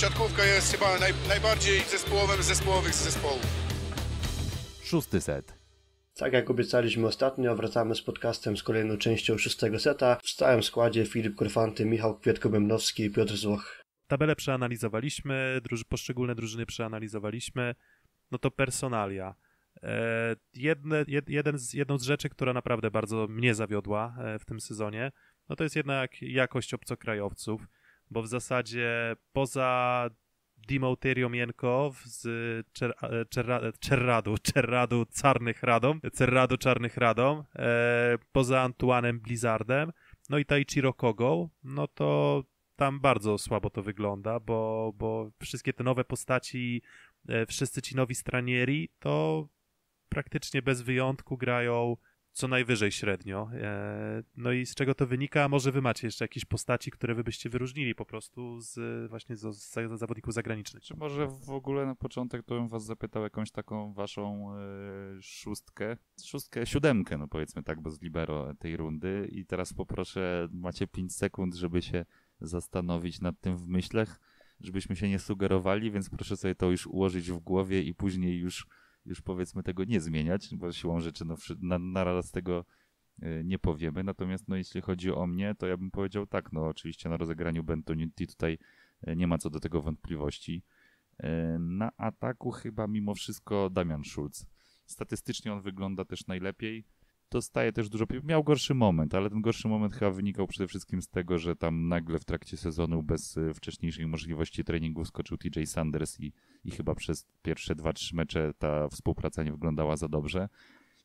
siatkówka jest chyba naj, najbardziej zespołowym zespołowych z zespołu. Szósty set. Tak jak obiecaliśmy ostatnio, wracamy z podcastem z kolejną częścią szóstego seta. W stałym składzie Filip Kurfanty, Michał Kwiatko-Bębnowski i Piotr Złoch. Tabele przeanalizowaliśmy, druży, poszczególne drużyny przeanalizowaliśmy. No to personalia. E, jedne, jed, jeden z, jedną z rzeczy, która naprawdę bardzo mnie zawiodła e, w tym sezonie, no to jest jednak jakość obcokrajowców bo w zasadzie poza Dimauterium Jenkow z Czer e, e, Czerradu, Czerradu Czarnych Radom, Cerradu Czarnych Radom, e, poza Antuanem Blizzardem, no i Taichiro Kogą, no to tam bardzo słabo to wygląda, bo, bo wszystkie te nowe postaci, e, wszyscy ci nowi stranieri, to praktycznie bez wyjątku grają co najwyżej średnio. E, no i z czego to wynika? Może wy macie jeszcze jakieś postaci, które wy byście wyróżnili po prostu z właśnie z, z zawodników zagranicznych. Czy może w ogóle na początek to bym was zapytał jakąś taką waszą e, szóstkę, szóstkę, siódemkę, no powiedzmy tak, bo z libero tej rundy i teraz poproszę, macie 5 sekund, żeby się zastanowić nad tym w myślach, żebyśmy się nie sugerowali, więc proszę sobie to już ułożyć w głowie i później już już powiedzmy tego nie zmieniać, bo siłą rzeczy no, na, na raz tego y, nie powiemy. Natomiast no, jeśli chodzi o mnie, to ja bym powiedział tak, no oczywiście na rozegraniu Bentonity tutaj y, nie ma co do tego wątpliwości. Y, na ataku chyba mimo wszystko Damian Schulz. Statystycznie on wygląda też najlepiej dostaje też dużo. Miał gorszy moment, ale ten gorszy moment chyba wynikał przede wszystkim z tego, że tam nagle w trakcie sezonu bez y, wcześniejszej możliwości treningu skoczył TJ Sanders i, i chyba przez pierwsze 2-3 mecze ta współpraca nie wyglądała za dobrze.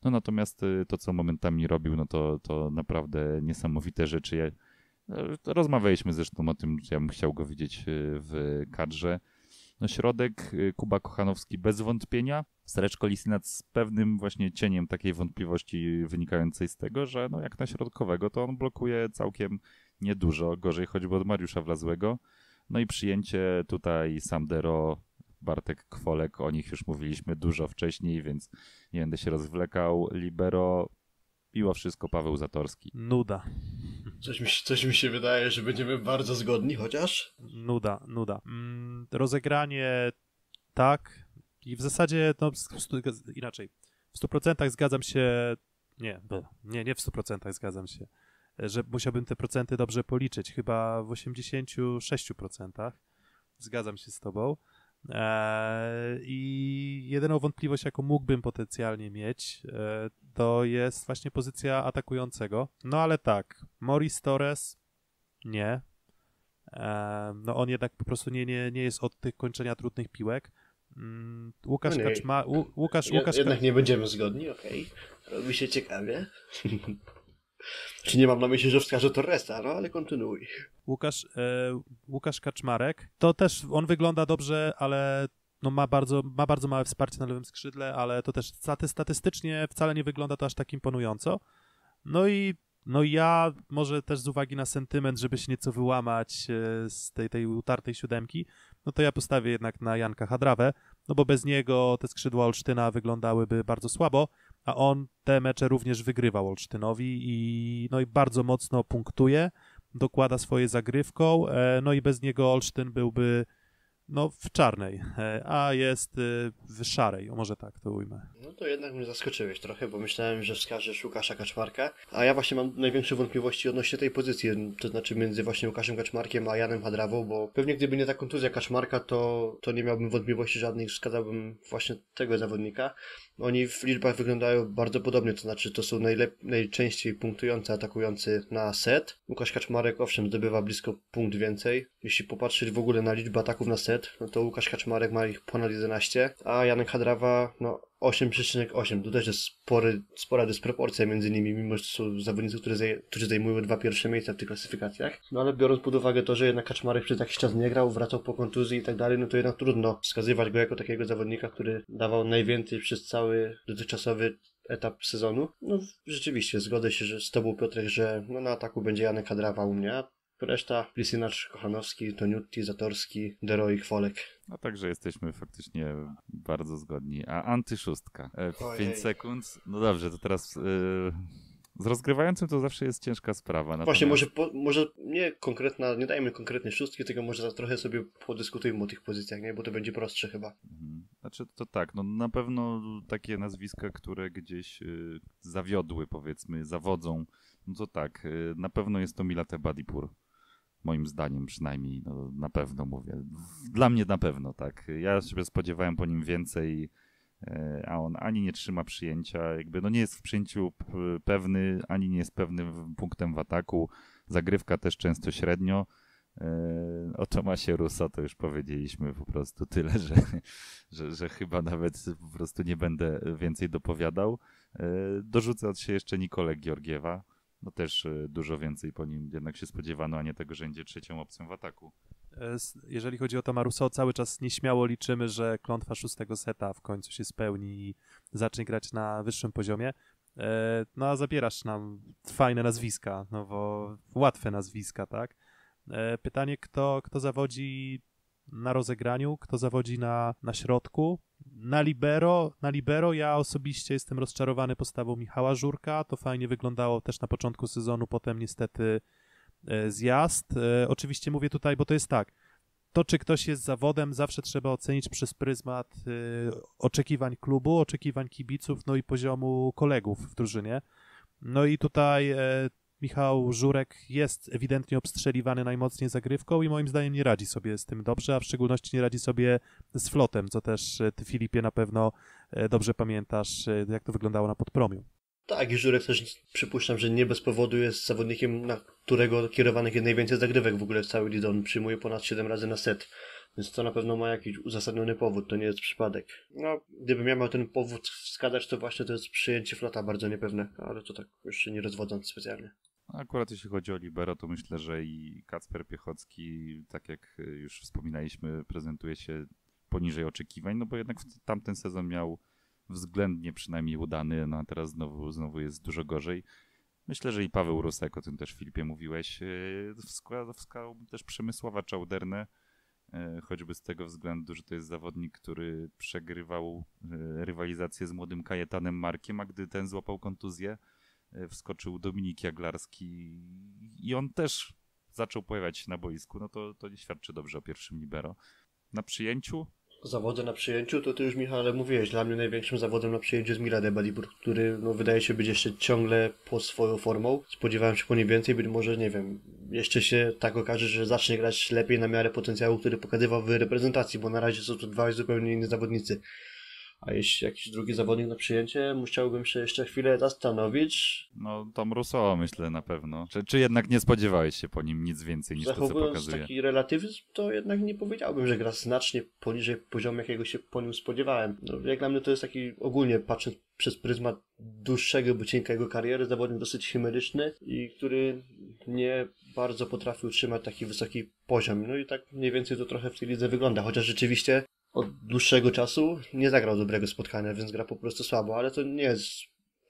No natomiast y, to, co momentami robił, no to, to naprawdę niesamowite rzeczy. No, rozmawialiśmy zresztą o tym, że ja bym chciał go widzieć y, w kadrze. No środek y, Kuba Kochanowski bez wątpienia, Sreczko Lisinac z pewnym właśnie cieniem takiej wątpliwości wynikającej z tego, że no jak na środkowego to on blokuje całkiem niedużo, gorzej choćby od Mariusza Wlazłego. No i przyjęcie tutaj Sandero, Bartek Kwolek, o nich już mówiliśmy dużo wcześniej, więc nie będę się rozwlekał. Libero, mimo wszystko Paweł Zatorski. Nuda. Coś mi, coś mi się wydaje, że będziemy bardzo zgodni, chociaż. Nuda, nuda. Mm, rozegranie tak. I w zasadzie, no, inaczej. W 100% zgadzam się. Nie, nie, nie w 100% zgadzam się, że musiałbym te procenty dobrze policzyć. Chyba w 86% zgadzam się z Tobą. Eee, I jedyną wątpliwość, jaką mógłbym potencjalnie mieć, eee, to jest właśnie pozycja atakującego. No ale tak, Morris Torres nie. Eee, no on jednak po prostu nie, nie, nie jest od tych kończenia trudnych piłek. Mm, Łukasz no Kaczma... Łukasz, Łukasz... Jednak nie będziemy zgodni, okej. Okay. Robi się ciekawie. Czy nie mam na myśli, że to Torresa, no ale kontynuuj. Łukasz, e, Łukasz Kaczmarek, to też on wygląda dobrze, ale no ma, bardzo, ma bardzo małe wsparcie na lewym skrzydle, ale to też statystycznie wcale nie wygląda to aż tak imponująco. No i no ja może też z uwagi na sentyment, żeby się nieco wyłamać e, z tej, tej utartej siódemki, no to ja postawię jednak na Janka Hadrawę, no bo bez niego te skrzydła Olsztyna wyglądałyby bardzo słabo a on te mecze również wygrywa Olsztynowi i, no i bardzo mocno punktuje, dokłada swoje zagrywką, e, no i bez niego Olsztyn byłby no, w czarnej, e, a jest e, w szarej, może tak to ujmę. No to jednak mnie zaskoczyłeś trochę, bo myślałem, że wskażesz Łukasza Kaczmarka, a ja właśnie mam największe wątpliwości odnośnie tej pozycji, to znaczy między właśnie Łukaszem Kaczmarkiem a Janem Hadrawą, bo pewnie gdyby nie ta kontuzja Kaczmarka, to, to nie miałbym wątpliwości żadnych, wskazałbym właśnie tego zawodnika, oni w liczbach wyglądają bardzo podobnie, to znaczy to są najczęściej punktujący atakujący na set. Łukasz Kaczmarek owszem zdobywa blisko punkt więcej. Jeśli popatrzeć w ogóle na liczbę ataków na set, no to Łukasz Kaczmarek ma ich ponad 11, a Janek Hadrawa no 8,8. Tu też jest spory, spora dysproporcja między nimi, mimo że są zawodnicy, którzy zaj którzy zajmują dwa pierwsze miejsca w tych klasyfikacjach. No ale biorąc pod uwagę to, że jednak Kaczmarek przez jakiś czas nie grał, wracał po kontuzji i tak dalej, no to jednak trudno wskazywać go jako takiego zawodnika, który dawał najwięcej przez cały dotychczasowy etap sezonu. No rzeczywiście, zgodzę się że z Tobą Piotrek, że no, na ataku będzie Janek Kadrawa u mnie, a Reszta Plisinacz, Kochanowski, Toniutti, Zatorski, Deroi, Chwolek. A no także jesteśmy faktycznie bardzo zgodni. A antyszóstka. 5 e, sekund. No dobrze, to teraz... Y z rozgrywającym to zawsze jest ciężka sprawa. Natomiast... Właśnie, może, po, może nie konkretna, nie dajmy konkretnej szóstki, tylko może trochę sobie podyskutujmy o tych pozycjach, nie? bo to będzie prostsze chyba. Mhm. Znaczy to tak, no na pewno takie nazwiska, które gdzieś y, zawiodły powiedzmy, zawodzą, no to tak, y, na pewno jest to Milate Badipur. Moim zdaniem przynajmniej, no, na pewno mówię. Dla mnie na pewno, tak. Ja się spodziewałem po nim więcej, e, a on ani nie trzyma przyjęcia, jakby no nie jest w przyjęciu pewny, ani nie jest pewnym punktem w ataku. Zagrywka też często średnio. E, o Tomasie Russo to już powiedzieliśmy po prostu tyle, że, że, że, chyba nawet po prostu nie będę więcej dopowiadał. E, dorzucę od się jeszcze Nikole Georgiewa, no też e, dużo więcej po nim jednak się spodziewano, a nie tego, że będzie trzecią opcją w ataku. E, jeżeli chodzi o Russo, cały czas nieśmiało liczymy, że klątwa szóstego seta w końcu się spełni i zacznie grać na wyższym poziomie. E, no a zabierasz nam fajne nazwiska, no bo łatwe nazwiska, tak? Pytanie, kto, kto zawodzi na rozegraniu, kto zawodzi na, na środku. Na libero, na libero ja osobiście jestem rozczarowany postawą Michała Żurka. To fajnie wyglądało też na początku sezonu, potem niestety e, zjazd. E, oczywiście mówię tutaj, bo to jest tak. To, czy ktoś jest zawodem, zawsze trzeba ocenić przez pryzmat e, oczekiwań klubu, oczekiwań kibiców, no i poziomu kolegów w drużynie. No i tutaj Michał Żurek jest ewidentnie obstrzeliwany najmocniej zagrywką i moim zdaniem nie radzi sobie z tym dobrze, a w szczególności nie radzi sobie z flotem, co też e, ty Filipie na pewno e, dobrze pamiętasz, e, jak to wyglądało na podpromiu. Tak, i Żurek też przypuszczam, że nie bez powodu jest zawodnikiem, na którego kierowanych jest najwięcej zagrywek w ogóle w całej lidze. On przyjmuje ponad 7 razy na set. Więc to na pewno ma jakiś uzasadniony powód, to nie jest przypadek. No, gdybym ja miał ten powód wskazać, to właśnie to jest przyjęcie flota bardzo niepewne, ale to tak jeszcze nie rozwodząc specjalnie. Akurat jeśli chodzi o Libero, to myślę, że i Kacper Piechocki, tak jak y, już wspominaliśmy, prezentuje się poniżej oczekiwań, no bo jednak tamten sezon miał względnie przynajmniej udany, no a teraz znowu, znowu jest dużo gorzej. Myślę, że i Paweł Rusek, o tym też Filipie mówiłeś, y, wskazał też Przemysława Czałderne. E, choćby z tego względu, że to jest zawodnik, który przegrywał e, rywalizację z młodym Kajetanem Markiem, a gdy ten złapał kontuzję, e, wskoczył Dominik Jaglarski i on też zaczął pojawiać się na boisku, no to, to nie świadczy dobrze o pierwszym libero. Na przyjęciu zawody na przyjęciu, to ty już Michale mówiłeś, dla mnie największym zawodem na przyjęciu jest Mirade Debalibur, który no, wydaje się być jeszcze ciągle po swoją formą. Spodziewałem się po niej więcej, być może, nie wiem, jeszcze się tak okaże, że zacznie grać lepiej na miarę potencjału, który pokazywał w reprezentacji, bo na razie są to dwaj zupełnie inne zawodnicy. A jeśli jakiś drugi zawodnik na przyjęcie, musiałbym się jeszcze chwilę zastanowić. No, Tom Russo myślę na pewno. Czy, czy jednak nie spodziewałeś się po nim nic więcej niż Zachowując to, co pokazuje? taki relatywizm, to jednak nie powiedziałbym, że gra znacznie poniżej poziomu, jakiego się po nim spodziewałem. No, jak dla mnie to jest taki ogólnie patrząc przez pryzmat dłuższego bycinka jego kariery, zawodnik dosyć chimeryczny i który nie bardzo potrafi utrzymać taki wysoki poziom. No i tak mniej więcej to trochę w tej lidze wygląda, chociaż rzeczywiście od dłuższego czasu nie zagrał dobrego spotkania, więc gra po prostu słabo, ale to nie jest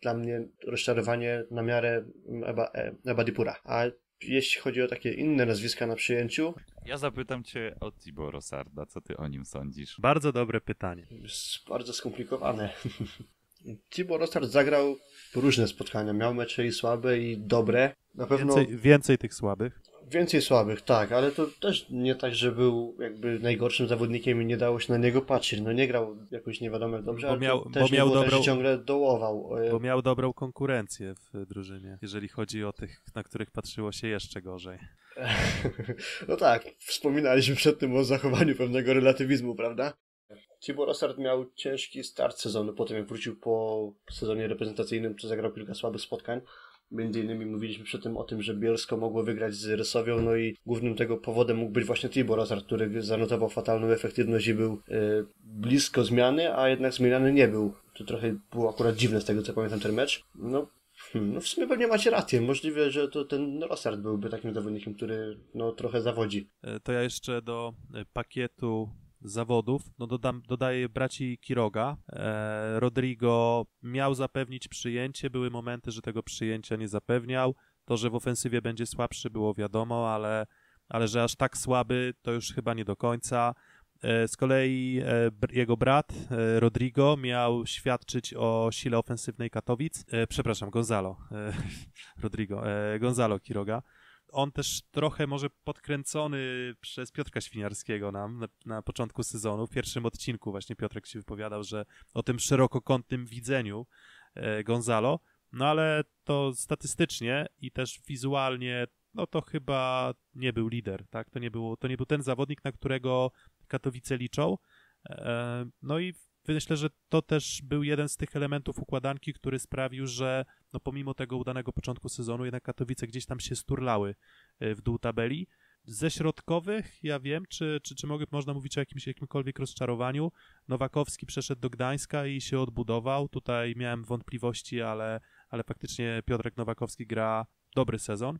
dla mnie rozczarowanie na miarę Eba, e- Eba Dipura. A jeśli chodzi o takie inne nazwiska na przyjęciu. Ja zapytam cię o Tibor Rosarda, co ty o nim sądzisz? Bardzo dobre pytanie. Jest bardzo skomplikowane. Tibor Rosard zagrał różne spotkania. Miał mecze i słabe, i dobre. Na pewno. Więcej, więcej tych słabych. Więcej słabych, tak, ale to też nie tak, że był jakby najgorszym zawodnikiem i nie dało się na niego patrzeć. No nie grał jakoś nie wiadomo dobrze, bo miał, też bo miał tak, dobrą, też ciągle dołował. E, bo miał dobrą konkurencję w drużynie, jeżeli chodzi o tych, na których patrzyło się jeszcze gorzej. no tak, wspominaliśmy przed tym o zachowaniu pewnego relatywizmu, prawda? Tibor Ossard miał ciężki start sezonu potem jak wrócił po sezonie reprezentacyjnym, czy zagrał kilka słabych spotkań. Między innymi mówiliśmy przy tym o tym, że Bielsko mogło wygrać z Rysowią, no i głównym tego powodem mógł być właśnie Tibor Azar, który zanotował fatalną efektywność i był y, blisko zmiany, a jednak zmieniany nie był. To trochę było akurat dziwne z tego, co pamiętam ten mecz. No, hmm, no w sumie pewnie macie rację. Możliwe, że to ten Rosard byłby takim zawodnikiem, który no, trochę zawodzi. E, to ja jeszcze do e, pakietu zawodów, no dodam, dodaję braci Kiroga. E, Rodrigo miał zapewnić przyjęcie, były momenty, że tego przyjęcia nie zapewniał. To, że w ofensywie będzie słabszy, było wiadomo, ale, ale że aż tak słaby, to już chyba nie do końca. E, z kolei e, jego brat e, Rodrigo miał świadczyć o sile ofensywnej Katowic. E, przepraszam, Gonzalo. E, Rodrigo, Gonzalo Kiroga on też trochę może podkręcony przez Piotrka Świniarskiego nam na, na, początku sezonu, w pierwszym odcinku właśnie Piotrek się wypowiadał, że o tym szerokokątnym widzeniu e, Gonzalo, no ale to statystycznie i też wizualnie, no to chyba nie był lider, tak? To nie, było, to nie był ten zawodnik, na którego Katowice liczą. E, no i myślę, że to też był jeden z tych elementów układanki, który sprawił, że no pomimo tego udanego początku sezonu jednak Katowice gdzieś tam się sturlały e, w dół tabeli. Ze środkowych, ja wiem, czy, czy, czy mogę, można mówić o jakimś, jakimkolwiek rozczarowaniu. Nowakowski przeszedł do Gdańska i się odbudował. Tutaj miałem wątpliwości, ale, ale faktycznie Piotrek Nowakowski gra dobry sezon.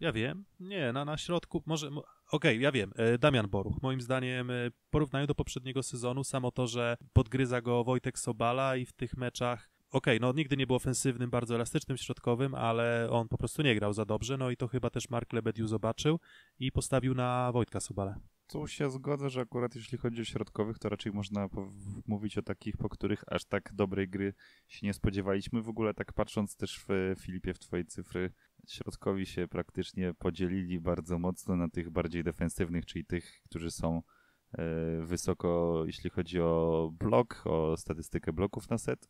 Ja wiem. Nie, na, na środku, może Okej, okay, ja wiem. E, Damian Boruch. Moim zdaniem, e, w porównaniu do poprzedniego sezonu, samo to, że podgryza go Wojtek Sobala i w tych meczach okej, okay, no nigdy nie był ofensywnym, bardzo elastycznym środkowym, ale on po prostu nie grał za dobrze, no i to chyba też Mark Lebediu zobaczył i postawił na Wojtka Sobala tu się zgodzę, że akurat jeśli chodzi o środkowych, to raczej można mówić o takich, po których aż tak dobrej gry się nie spodziewaliśmy. W ogóle tak patrząc też w Filipie, w twojej cyfry, środkowi się praktycznie podzielili bardzo mocno na tych bardziej defensywnych, czyli tych, którzy są e, wysoko, jeśli chodzi o blok, o statystykę bloków na set.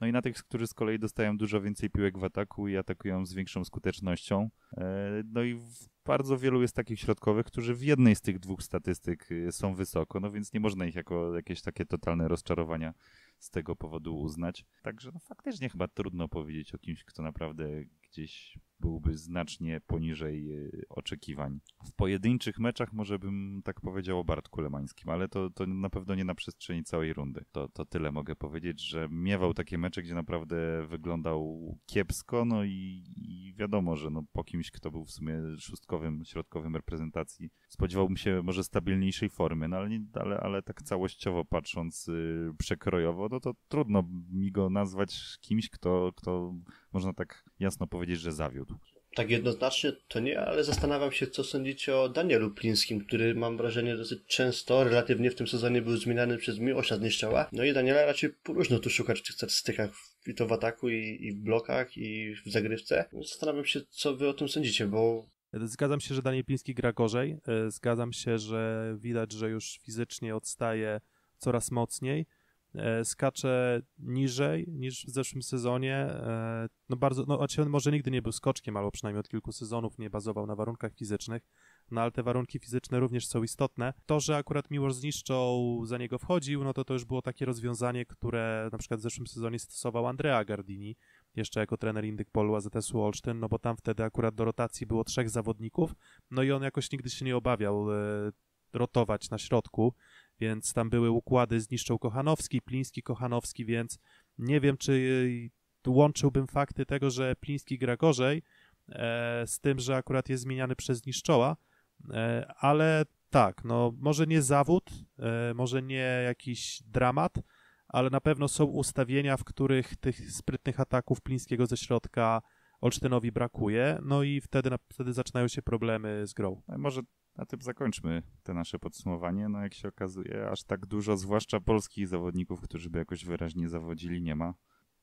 No i na tych, którzy z kolei dostają dużo więcej piłek w ataku i atakują z większą skutecznością. E, no i bardzo wielu jest takich środkowych, którzy w jednej z tych dwóch statystyk y, są wysoko, no więc nie można ich jako jakieś takie totalne rozczarowania z tego powodu uznać. Także no, faktycznie chyba trudno powiedzieć o kimś, kto naprawdę gdzieś byłby znacznie poniżej e, oczekiwań. W pojedynczych meczach może bym tak powiedział o Bartku Lemańskim, ale to, to na pewno nie na przestrzeni całej rundy. To, to tyle mogę powiedzieć, że miewał takie mecze, gdzie naprawdę wyglądał kiepsko, no i, i wiadomo, że no po kimś, kto był w sumie szóstkowym, środkowym reprezentacji, spodziewałbym się może stabilniejszej formy, no ale, nie, ale, ale tak całościowo patrząc yy, przekrojowo, no to trudno mi go nazwać kimś, kto, kto można tak jasno powiedzieć, że zawiódł. Tak jednoznacznie to nie, ale zastanawiam się, co sądzicie o Danielu Plińskim, który mam wrażenie dosyć często, relatywnie w tym sezonie był zmieniany przez Miłosza Zniszczała. No i Daniela raczej próżno tu szukać w tych statystykach i to w ataku, i, i w blokach, i w zagrywce. Zastanawiam się, co wy o tym sądzicie, bo Zgadzam się, że Daniel Pliński gra gorzej. E, zgadzam się, że widać, że już fizycznie odstaje coraz mocniej. E, skacze niżej niż w zeszłym sezonie. E, no bardzo, no on może nigdy nie był skoczkiem, albo przynajmniej od kilku sezonów nie bazował na warunkach fizycznych, no ale te warunki fizyczne również są istotne. To, że akurat Miłosz zniszczą za niego wchodził, no to to już było takie rozwiązanie, które na przykład w zeszłym sezonie stosował Andrea Gardini, jeszcze jako trener Indyk Polu AZS-u Olsztyn, no bo tam wtedy akurat do rotacji było trzech zawodników, no i on jakoś nigdy się nie obawiał e, rotować na środku więc tam były układy, zniszczył Kochanowski, Pliński, Kochanowski, więc nie wiem, czy y, łączyłbym fakty tego, że Pliński gra gorzej e, z tym, że akurat jest zmieniany przez Niszczoła, e, ale tak, no może nie zawód, e, może nie jakiś dramat, ale na pewno są ustawienia, w których tych sprytnych ataków Plińskiego ze środka Olsztynowi brakuje, no i wtedy, wtedy zaczynają się problemy z grą. Może na tym zakończmy te nasze podsumowanie. No jak się okazuje, aż tak dużo, zwłaszcza polskich zawodników, którzy by jakoś wyraźnie zawodzili, nie ma.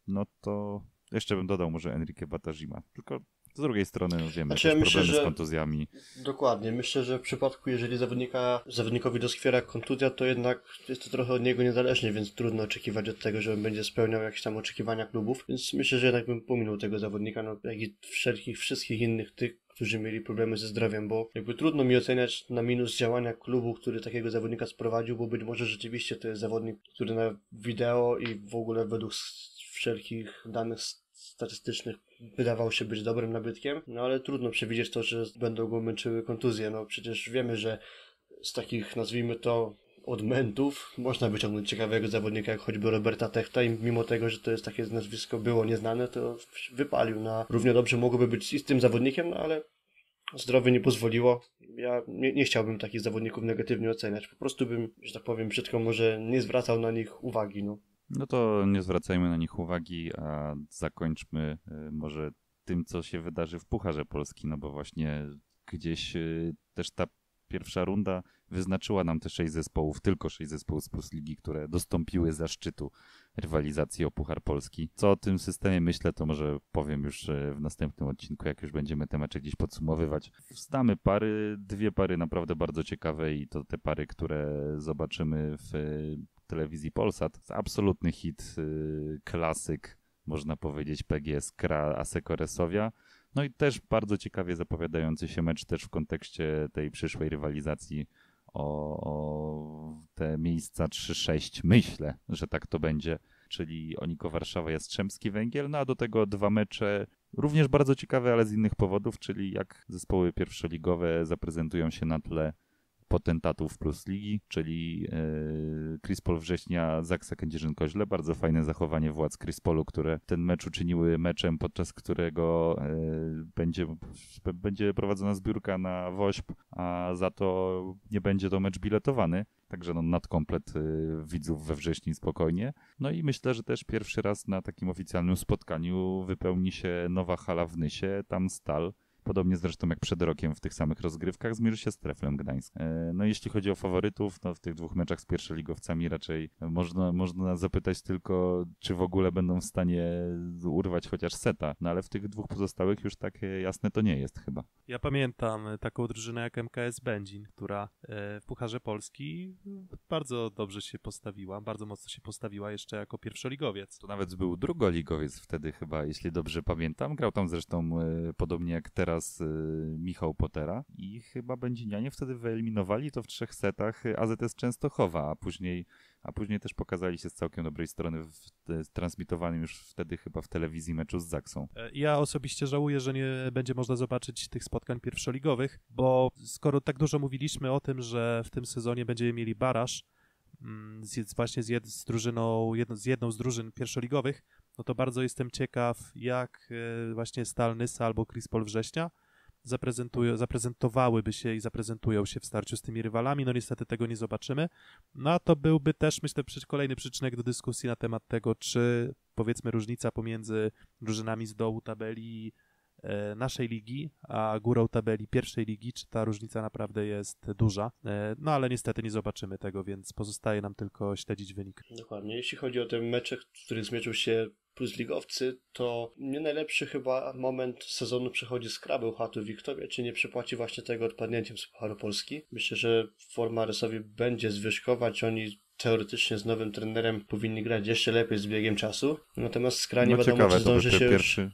No to jeszcze bym dodał może Enrique Batajima. Tylko z drugiej strony no, wiemy, znaczy, ja myślę, problemy że... z kontuzjami. Dokładnie. Myślę, że w przypadku, jeżeli zawodnika, zawodnikowi doskwiera kontuzja, to jednak jest to trochę od niego niezależnie, więc trudno oczekiwać od tego, że on będzie spełniał jakieś tam oczekiwania klubów. Więc myślę, że jednak bym pominął tego zawodnika, no, jak i wszelkich, wszystkich innych tych, którzy mieli problemy ze zdrowiem, bo jakby trudno mi oceniać na minus działania klubu, który takiego zawodnika sprowadził, bo być może rzeczywiście to jest zawodnik, który na wideo i w ogóle według wszelkich danych statystycznych wydawał się być dobrym nabytkiem, no ale trudno przewidzieć to, że będą go męczyły kontuzje. No przecież wiemy, że z takich, nazwijmy to, od mentów można wyciągnąć ciekawego zawodnika, jak choćby Roberta Techta i mimo tego, że to jest takie nazwisko było nieznane, to wypalił na... Równie dobrze mogłoby być i z tym zawodnikiem, ale zdrowie nie pozwoliło. Ja nie, nie, chciałbym takich zawodników negatywnie oceniać. Po prostu bym, że tak powiem brzydko, może nie zwracał na nich uwagi. No, no to nie zwracajmy na nich uwagi, a zakończmy y, może tym, co się wydarzy w Pucharze Polski, no bo właśnie gdzieś y, też ta pierwsza runda wyznaczyła nam te sześć zespołów, tylko sześć zespołów z Plus Ligi, które dostąpiły zaszczytu rywalizacji o Puchar Polski. Co o tym systemie myślę, to może powiem już e, w następnym odcinku, jak już będziemy mecze gdzieś podsumowywać. Wstamy pary, dwie pary naprawdę bardzo ciekawe i to te pary, które zobaczymy w e, telewizji Polsat. Absolutny hit, e, klasyk, można powiedzieć, PGS Kra Asekoresowia no i też bardzo ciekawie zapowiadający się mecz też w kontekście tej przyszłej rywalizacji o, o te miejsca 3-6. Myślę, że tak to będzie, czyli Oniko Warszawa, Jastrzębski Węgiel, no a do tego dwa mecze również bardzo ciekawe, ale z innych powodów, czyli jak zespoły pierwszoligowe zaprezentują się na tle potentatów plus ligi, czyli e, Chris Paul września, Zaksa Kędzierzyn-Koźle. Bardzo fajne zachowanie władz Chris Paulu, które ten mecz uczyniły meczem, podczas którego e, będzie, będzie prowadzona zbiórka na WOŚP, a za to nie będzie to mecz biletowany. Także no, nadkomplet e, widzów we wrześniu spokojnie. No i myślę, że też pierwszy raz na takim oficjalnym spotkaniu wypełni się nowa hala w Nysie, tam stal Podobnie zresztą jak przed rokiem w tych samych rozgrywkach zmierzy się z Treflem Gdańsk. E, no jeśli chodzi o faworytów, no w tych dwóch meczach z pierwszoligowcami raczej można, można zapytać tylko, czy w ogóle będą w stanie urwać chociaż seta. No ale w tych dwóch pozostałych już tak e, jasne to nie jest chyba. Ja pamiętam e, taką drużynę jak MKS Będzin, która w Pucharze Polski bardzo dobrze się postawiła, bardzo mocno się postawiła jeszcze jako pierwszoligowiec. To nawet był drugoligowiec wtedy chyba, jeśli dobrze pamiętam. Grał tam zresztą podobnie jak teraz teraz y, Michał Potera i chyba będzie Będzinianie wtedy wyeliminowali to w trzech setach y, AZS Częstochowa, a później, a później też pokazali się z całkiem dobrej strony w y, transmitowanym już wtedy chyba w telewizji meczu z Zaksą. E, ja osobiście żałuję, że nie będzie można zobaczyć tych spotkań pierwszoligowych, bo skoro tak dużo mówiliśmy o tym, że w tym sezonie będziemy mieli baraż, mm, z, właśnie z, jed, z drużyną, jedno, z jedną z drużyn pierwszoligowych, no to bardzo jestem ciekaw, jak e, właśnie Stalnysa albo Krispol Września zaprezentują, zaprezentowałyby się i zaprezentują się w starciu z tymi rywalami. No niestety tego nie zobaczymy. No a to byłby też, myślę, kolejny przyczynek do dyskusji na temat tego, czy powiedzmy różnica pomiędzy drużynami z dołu tabeli e, naszej ligi, a górą tabeli pierwszej ligi, czy ta różnica naprawdę jest duża. E, no ale niestety nie zobaczymy tego, więc pozostaje nam tylko śledzić wynik. Dokładnie. Jeśli chodzi o ten meczek, który zmierzył się plus ligowcy, to nie najlepszy chyba moment sezonu przechodzi z krabę chatu Wiktoria, czy nie przepłaci właśnie tego odpadnięciem z Pucharu Polski. Myślę, że forma Rysowi będzie zwyżkować, oni teoretycznie z nowym trenerem powinni grać jeszcze lepiej z biegiem czasu, natomiast skrajnie no wiadomo, ciekawe, czy zdąży się pierwszy... już...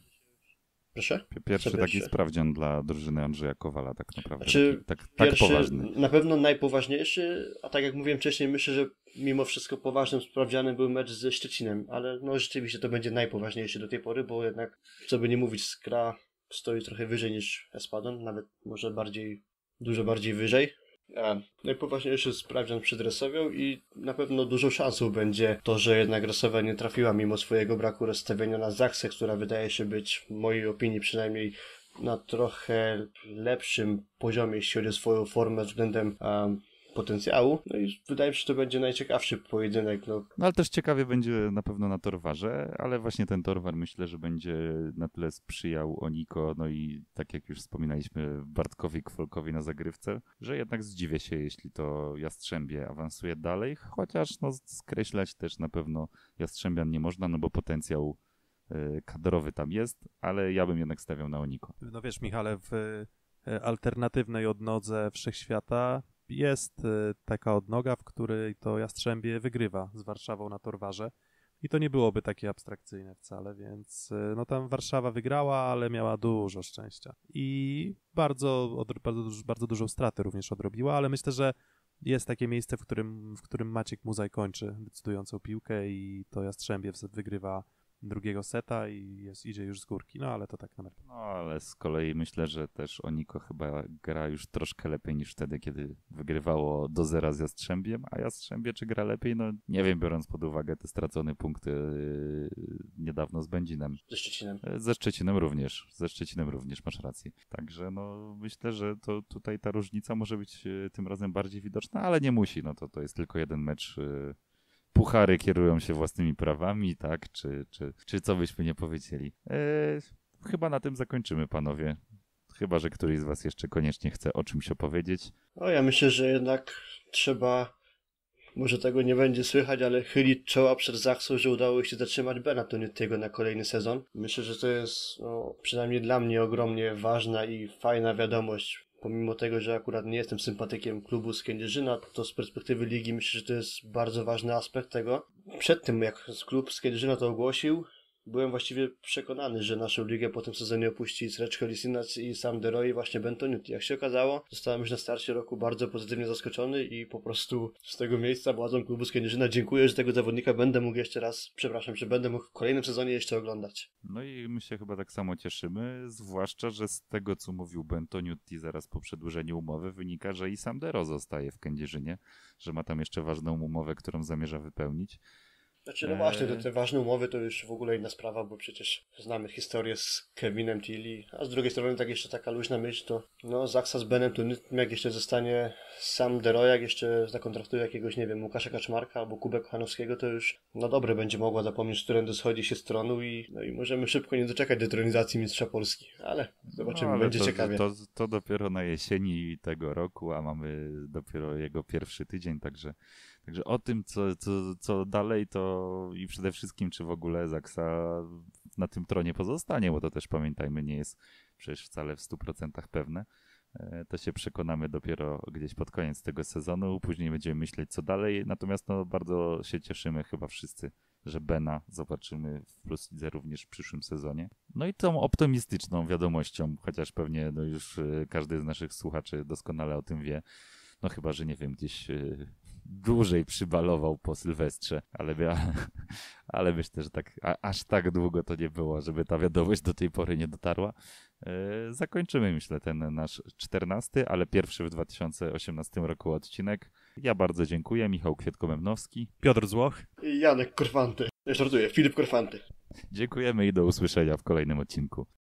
Proszę? Pierwszy Co taki pierwszy? sprawdzian dla drużyny Andrzeja Kowala tak naprawdę. Znaczy, taki, tak, tak, poważny. Na pewno najpoważniejszy, a tak jak mówiłem wcześniej, myślę, że mimo wszystko poważnym sprawdzianem był mecz ze Szczecinem, ale no rzeczywiście to będzie najpoważniejszy do tej pory, bo jednak, co by nie mówić, Skra stoi trochę wyżej niż Espadon, nawet może bardziej, dużo bardziej wyżej. A, najpoważniejszy sprawdzian przed Resowią i na pewno dużo szansą będzie to, że jednak Resowia nie trafiła mimo swojego braku rozstawienia na Zakse, która wydaje się być, w mojej opinii przynajmniej, na trochę lepszym poziomie, jeśli chodzi o swoją formę względem um, potencjału. No i wydaje mi się, że to będzie najciekawszy pojedynek. No. no ale też ciekawie będzie na pewno na torwarze, ale właśnie ten torwar myślę, że będzie na tyle sprzyjał Oniko, no i tak jak już wspominaliśmy Bartkowi Kwolkowi na zagrywce, że jednak zdziwię się, jeśli to Jastrzębie awansuje dalej, chociaż no skreślać też na pewno Jastrzębian nie można, no bo potencjał e, kadrowy tam jest, ale ja bym jednak stawiał na Oniko. No wiesz, Michale, w e, alternatywnej odnodze wszechświata jest e, taka odnoga, w której to Jastrzębie wygrywa z Warszawą na Torwarze. I to nie byłoby takie abstrakcyjne wcale, więc e, no tam Warszawa wygrała, ale miała dużo szczęścia. I bardzo, bardzo, bardzo dużą stratę również odrobiła, ale myślę, że jest takie miejsce, w którym, w którym Maciek Muzaj kończy decydującą piłkę i to Jastrzębie wygrywa drugiego seta i jest, idzie już z górki, no ale to tak na No ale z kolei myślę, że też Oniko chyba gra już troszkę lepiej niż wtedy, kiedy wygrywało do zera z Jastrzębiem, a Jastrzębie czy gra lepiej? No nie wiem, biorąc pod uwagę te stracone punkty yy, niedawno z Będzinem. Ze Szczecinem. Yy, ze Szczecinem również, ze Szczecinem również, masz rację. Także no myślę, że to tutaj ta różnica może być yy, tym razem bardziej widoczna, ale nie musi, no to, to jest tylko jeden mecz puchary kierują się własnymi prawami, tak? Czy, czy, czy co byśmy nie powiedzieli? E, chyba na tym zakończymy, panowie. Chyba, że któryś z was jeszcze koniecznie chce o czymś opowiedzieć. O, ja myślę, że jednak trzeba może tego nie będzie słychać, ale chylić czoła przed Zachsą, że udało się zatrzymać Bena tego na kolejny sezon. Myślę, że to jest no, przynajmniej dla mnie ogromnie ważna i fajna wiadomość pomimo tego, że akurat nie jestem sympatykiem klubu z Kędzierzyna, to z perspektywy ligi myślę, że to jest bardzo ważny aspekt tego. Przed tym, jak klub z Kędzierzyna to ogłosił, byłem właściwie przekonany, że naszą ligę po tym sezonie opuści Srecz Helisinac i sam i właśnie Bentoniuti. Jak się okazało, zostałem już na starcie roku bardzo pozytywnie zaskoczony i po prostu z tego miejsca władzą klubu z Kędzierzyna dziękuję, że tego zawodnika będę mógł jeszcze raz, przepraszam, że będę mógł w kolejnym sezonie jeszcze oglądać. No i my się chyba tak samo cieszymy, zwłaszcza, że z tego co mówił Bentoniuti zaraz po przedłużeniu umowy wynika, że i sam Dero zostaje w Kędzierzynie, że ma tam jeszcze ważną umowę, którą zamierza wypełnić. Znaczy, no właśnie, te, eee. te ważne umowy to już w ogóle inna sprawa, bo przecież znamy historię z Kevinem Tilly, a z drugiej strony tak jeszcze taka luźna myśl, to no Zaksa z Benem to jak jeszcze zostanie sam Derojak, jeszcze zakontraktuje jakiegoś, nie wiem, Łukasza Kaczmarka albo Kubek Kochanowskiego, to już no dobre będzie mogła zapomnieć, którędy schodzi się stronu i, no i możemy szybko nie doczekać detronizacji Mistrza Polski, ale zobaczymy, no, ale będzie to, ciekawie. To, to dopiero na jesieni tego roku, a mamy dopiero jego pierwszy tydzień, także Także o tym, co, co, co dalej, to i przede wszystkim, czy w ogóle Zaksa na tym tronie pozostanie, bo to też pamiętajmy, nie jest przecież wcale w 100% pewne. E, to się przekonamy dopiero gdzieś pod koniec tego sezonu. Później będziemy myśleć, co dalej. Natomiast no, bardzo się cieszymy chyba wszyscy, że Bena zobaczymy w Plus Lidze również w przyszłym sezonie. No i tą optymistyczną wiadomością, chociaż pewnie no już e, każdy z naszych słuchaczy doskonale o tym wie, no chyba, że nie wiem, gdzieś e, dłużej przybalował po Sylwestrze, ale, ale myślę, że tak, a, aż tak długo to nie było, żeby ta wiadomość do tej pory nie dotarła. E, zakończymy, myślę, ten nasz czternasty, ale pierwszy w 2018 roku odcinek. Ja bardzo dziękuję. Michał kwiatko memnowski Piotr Złoch. I Janek Korfanty. Ja żartuję, Filip Korfanty. Dziękujemy i do usłyszenia w kolejnym odcinku.